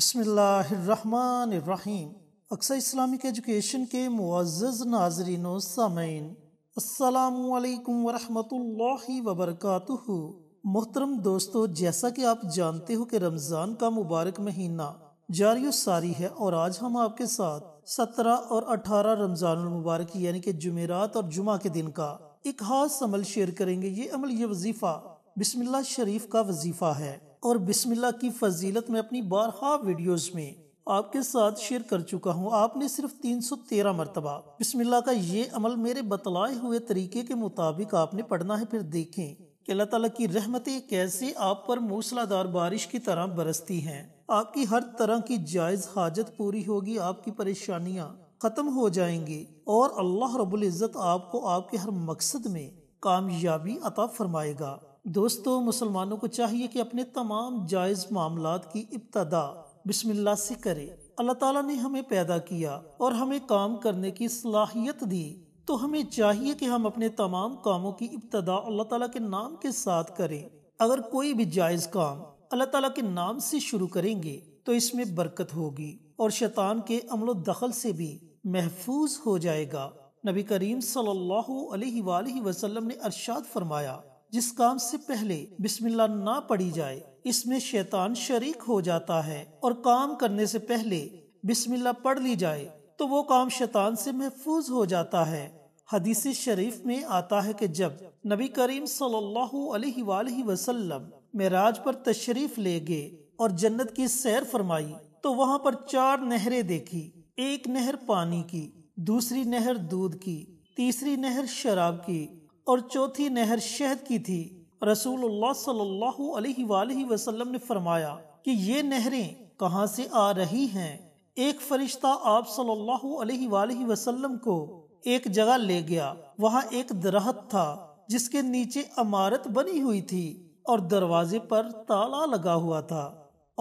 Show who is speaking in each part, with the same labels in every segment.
Speaker 1: बसमीम अक्सर Islamic education के मुआज़ नाजरीन सामीन असलकम वरहमल वबरक मोहतरम दोस्तों जैसा कि आप जानते हो कि रमज़ान का मुबारक महीना जारी सारी है और आज हम आपके साथ सत्रह और अठारह रमज़ान मुबारक यानी कि जमेरात और जुमा के दिन का एक खास अमल शेयर करेंगे ये अमल ये वजीफ़ा बिस्मिल्ला शरीफ का वजीफ़ा है और बिस्मिल्लाह की फजीलत में अपनी बारहा वीडियोस में आपके साथ शेयर कर चुका हूँ आपने सिर्फ 313 मरतबा बिस्मिल्लाह का ये अमल मेरे बतलाए हुए तरीके के मुताबिक आपने पढ़ना है फिर देखें कि अल्लाह तला की रहमतें कैसे आप पर मूसलाधार बारिश की तरह बरसती हैं आपकी हर तरह की जायज हाजत पूरी होगी आपकी परेशानियाँ खत्म हो जाएंगी और अल्लाह रबुल्ज़त आपको आपके हर मकसद में कामयाबी अता फरमाएगा दोस्तों मुसलमानों को चाहिए कि अपने तमाम जायज़ मामला की इब्तदा बिस्मिल्ला से करे अल्लाह ताला ने हमें पैदा किया और हमें काम करने की सलाहियत दी तो हमें चाहिए कि हम अपने तमाम कामों की इब्तदा अल्लाह ताला के नाम के साथ करें अगर कोई भी जायज़ काम अल्लाह ताला के नाम से शुरू करेंगे तो इसमें बरकत होगी और शैतान के अमलो दखल से भी महफूज हो जाएगा नबी करीम सल्लल्लाहु अलैहि वसल्लम ने अरशाद फरमाया जिस काम से पहले बिस्मिल्लाह ना पढ़ी जाए इसमें शैतान शरीक हो जाता है और काम करने से पहले बिस्मिल्लाह पढ़ ली जाए तो वो काम शैतान से महफूज हो जाता है हदीस शरीफ में आता है कि जब नबी करीम सल्लल्लाहु अलैहि वसल्लम मेराज पर तशरीफ ले गए और जन्नत की सैर फरमाई तो वहाँ पर चार नहरें देखी एक नहर पानी की दूसरी नहर दूध की तीसरी नहर शराब की और चौथी नहर शहद की थी रसूल सल्लल्लाहु ने फरमाया कि ये नहरें कहाँ से आ रही हैं एक फरिश्ता आप सल्लल्लाहु को एक जगह ले गया वहाँ एक दरहत था जिसके नीचे अमारत बनी हुई थी और दरवाजे पर ताला लगा हुआ था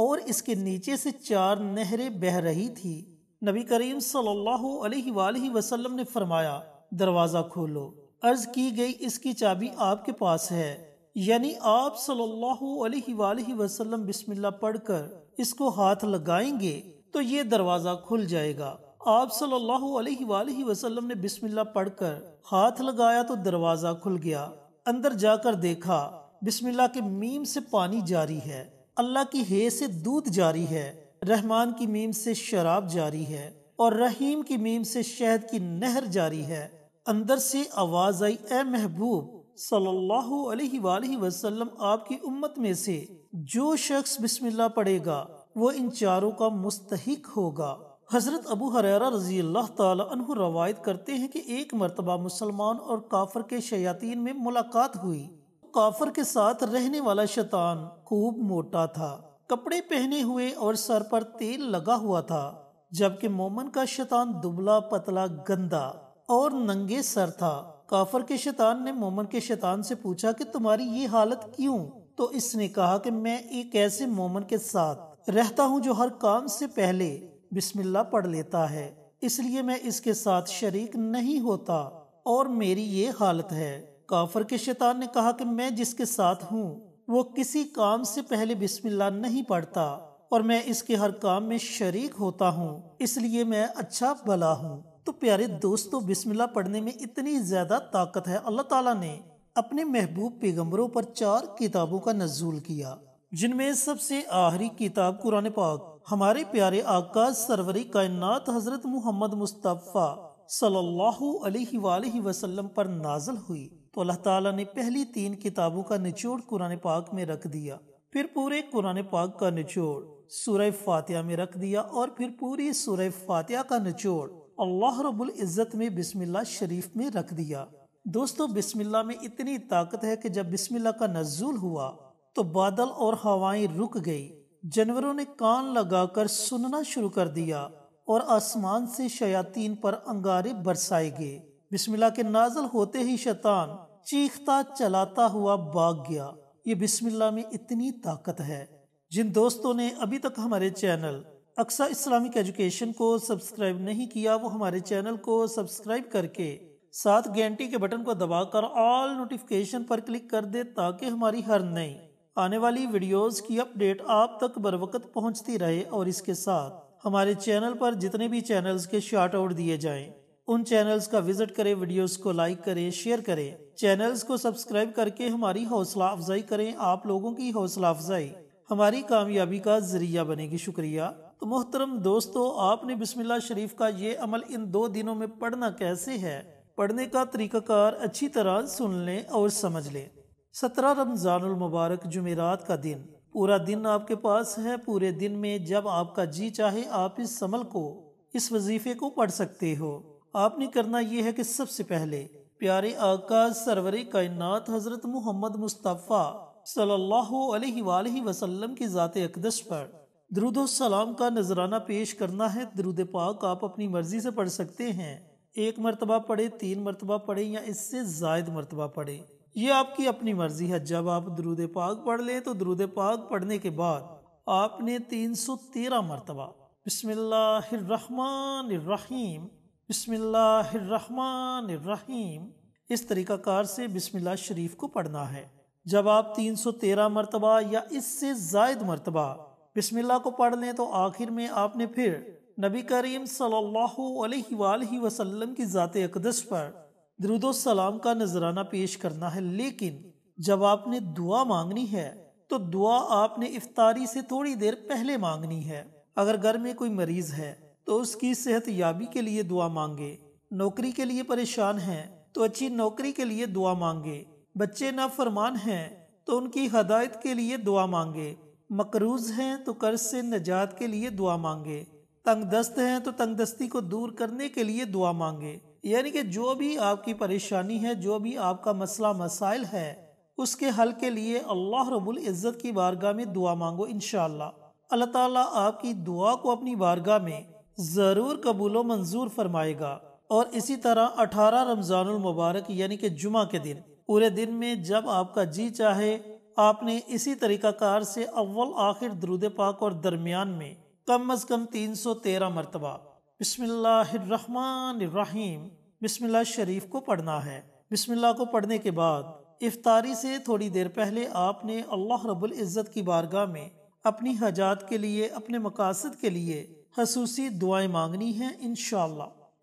Speaker 1: और इसके नीचे से चार नहरें बह रही थी नबी करीम सल्लल्लाहु वसल्लम ने फरमाया दरवाजा खोलो अर्ज की गई इसकी चाबी आपके पास है यानी आप सल्लल्लाहु अलैहि वसल्लम बिस्मिल्लाह पढ़कर इसको हाथ लगाएंगे तो ये दरवाज़ा खुल जाएगा आप सल्लल्लाहु अलैहि वसल्लम ने बिस्मिल्लाह पढ़कर हाथ लगाया तो दरवाज़ा खुल गया अंदर जाकर देखा बिस्मिल्लाह के मीम से पानी जारी है अल्लाह की हे से दूध जारी है रहमान की मीम से शराब जारी है और रहीम की मीम से शहद की नहर जारी है अंदर से आवाज आई ए महबूब सल्लल्लाहु अलैहि सल्ला वसल्लम आपकी उम्मत में से जो शख्स बिस्मिल्लाह पढ़ेगा वो इन चारों का मुस्तहिक होगा हजरत अबू हरेरा रजी अल्लाह तु रवायत करते हैं कि एक मरतबा मुसलमान और काफर के शयातीन में मुलाकात हुई काफर के साथ रहने वाला शैतान खूब मोटा था कपड़े पहने हुए और सर पर तेल लगा हुआ था जबकि मोमन का शैतान दुबला पतला गंदा और नंगे सर था काफर के शैतान ने मोमन के शैतान से पूछा कि तुम्हारी ये हालत क्यों तो इसने कहा कि मैं एक ऐसे मोमन के साथ रहता हूँ जो हर काम से पहले बिस्मिल्ला पढ़ लेता है इसलिए मैं इसके साथ शरीक नहीं होता और मेरी ये हालत है काफर के शैतान ने कहा कि मैं जिसके साथ हूँ वो किसी काम से पहले बिस्मिल्ला नहीं पढ़ता और मैं इसके हर काम में शरीक होता हूँ इसलिए मैं अच्छा भला हूँ तो प्यारे दोस्तों बिस्मिल्लाह पढ़ने में इतनी ज़्यादा ताकत है अल्लाह ताला ने अपने महबूब पैगम्बरों पर चार किताबों का नजूल किया जिनमें सबसे आखिरी किताब कुरान पाक हमारे प्यारे आकाश सरवरी कायनात हजरत मोहम्मद मुस्तफ़ा सल्लल्लाहु अलैहि वसल्लम पर नाजल हुई तो अल्लाह ताला ने पहली तीन किताबों का निचोड़ कुरान पाक में रख दिया फिर पूरे कुरान पाक का निचोड़ सूरह फातिहा में रख दिया और फिर पूरी सूरह फातिहा का निचोड़ अल्लाह रबुल इज़्ज़त में बिस्मिल्लाह शरीफ में रख दिया दोस्तों बिस्मिल्लाह में इतनी ताकत है कि जब बिस्मिल्लाह का नजूल हुआ तो बादल और हवाएं रुक गई जानवरों ने कान लगाकर सुनना शुरू कर दिया और आसमान से शयातीन पर अंगारे बरसाए गए बिस्मिल्लाह के नाजल होते ही शैतान चीखता चलाता हुआ भाग गया ये बिस्मिल्लाह में इतनी ताकत है जिन दोस्तों ने अभी तक हमारे चैनल अक्सर इस्लामिक एजुकेशन को सब्सक्राइब नहीं किया वो हमारे चैनल को सब्सक्राइब करके साथ घंटी के बटन को दबाकर ऑल नोटिफिकेशन पर क्लिक कर दे ताकि हमारी हर नई आने वाली वीडियोस की अपडेट आप तक बर वक्त पहुँचती रहे और इसके साथ हमारे चैनल पर जितने भी चैनल्स के शॉर्ट आउट दिए जाएं उन चैनल्स का विजिट करें वीडियोस को लाइक करें शेयर करें चैनल्स को सब्सक्राइब करके हमारी हौसला अफजाई करें आप लोगों की हौसला अफजाई हमारी कामयाबी का जरिया बनेगी शुक्रिया तो मोहतरम दोस्तों आपने बिस्मिल्लाह शरीफ का ये अमल इन दो दिनों में पढ़ना कैसे है पढ़ने का तरीक़ाकार अच्छी तरह सुन लें और समझ लें सत्रह मुबारक जुमेरात का दिन पूरा दिन आपके पास है पूरे दिन में जब आपका जी चाहे आप इस समल को इस वजीफे को पढ़ सकते हो आपने करना यह है कि सबसे पहले प्यारे आका सरवर कायनात हज़रत मोहम्मद मुस्तफ़ा सल्लल्लाहु अलैहि वसल्लम की ज़ात अकदस पर सलाम का नजराना पेश करना है दरुद पाक आप अपनी मर्ज़ी से पढ़ सकते हैं एक मरतबा पढ़े तीन मरतबा पढ़े या इससे जायद मरतबा पढ़े ये आपकी अपनी मर्ज़ी है जब आप दरुद पाक पढ़ लें तो दरुद पाक पढ़ने के बाद आपने तीन सौ तेरह मरतबा बसमीम बसमीम इस तरीक़ाकार से बिस्मिल्लाह शरीफ को पढ़ना है जब आप तीन सौ तेरह मरतबा या इससे जायद मरतबा बिस्मिल्लाह को पढ़ लें तो आखिर में आपने फिर नबी करीम सल्लल्लाहु अलैहि वसल्लम की ज़ात अकदस पर दरुदोसलाम का नजराना पेश करना है लेकिन जब आपने दुआ मांगनी है तो दुआ आपने इफ्तारी से थोड़ी देर पहले मांगनी है अगर घर में कोई मरीज है तो उसकी सेहत याबी के लिए दुआ मांगे नौकरी के लिए परेशान है तो अच्छी नौकरी के लिए दुआ मांगे बच्चे ना फरमान हैं तो उनकी हदायत के लिए दुआ मांगे मकरूज हैं तो कर्ज से निजात के लिए दुआ मांगे तंग दस्त हैं तो तंग दस्ती को दूर करने के लिए दुआ मांगे यानी कि जो भी आपकी परेशानी है जो भी आपका मसला मसाइल है उसके हल के लिए अल्लाह रबुल इज़्ज़त की बारगाह में दुआ मांगो इन अल्लाह ताला आपकी दुआ को अपनी बारगाह में ज़रूर कबूल मंजूर फरमाएगा और इसी तरह अठारह रमजानुल मुबारक यानी कि जुमा के दिन पूरे दिन में जब आपका जी चाहे आपने इसी तरीक़ाकार से अव्वल आखिर दरुद पाक और दरमियान में कम अज़ कम तीन सौ तेरह मरतबा बसमीम बिस्मिल्लाह शरीफ को पढ़ना है बिस्मिल्लाह को पढ़ने के बाद इफ्तारी से थोड़ी देर पहले आपने अल्लाह रब्बुल इज़्ज़त की बारगाह में अपनी हजात के लिए अपने मकासद के लिए खसूसी दुआएं मांगनी हैं इन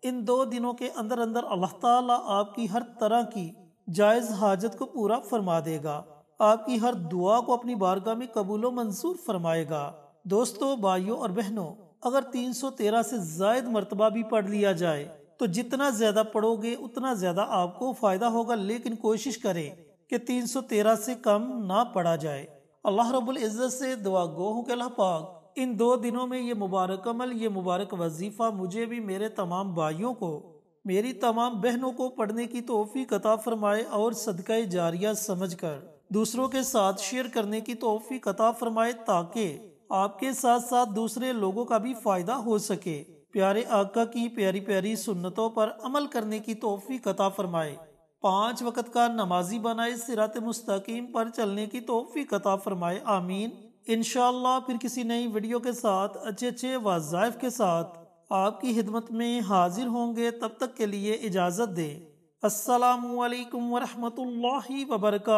Speaker 1: इन दो दिनों के अंदर अंदर अल्लाह ताला आपकी हर तरह की जायज़ हाजत को पूरा फरमा देगा आपकी हर दुआ को अपनी बारगाह में कबूल मंजूर फरमाएगा दोस्तों भाइयों और बहनों अगर 313 से जायद मरतबा भी पढ़ लिया जाए तो जितना ज्यादा पढ़ोगे उतना ज्यादा आपको फायदा होगा लेकिन कोशिश करें कि 313 से कम ना पढ़ा जाए अल्लाह रब्बुल इज़्ज़त से दुआ गो के पाक इन दो दिनों में ये मुबारक अमल ये मुबारक वजीफ़ा मुझे भी मेरे तमाम भाइयों को मेरी तमाम बहनों को पढ़ने की तोहफ़ी कता फरमाए और सदका जारिया समझ कर दूसरों के साथ शेयर करने की तोहफी कता फरमाए ताकि आपके साथ साथ दूसरे लोगों का भी फायदा हो सके प्यारे आका की प्यारी प्यारी सुन्नतों पर अमल करने की तोहफी कता फरमाए पांच वक्त का नमाजी बनाए सिरात मुस्तकीम पर चलने की तोहफी कता फरमाए आमीन इनशाला फिर किसी नई वीडियो के साथ अच्छे अच्छे वजायफ के साथ आपकी हिदमत में हाजिर होंगे तब तक के लिए इजाज़त दें असलकम वरहमल वबरक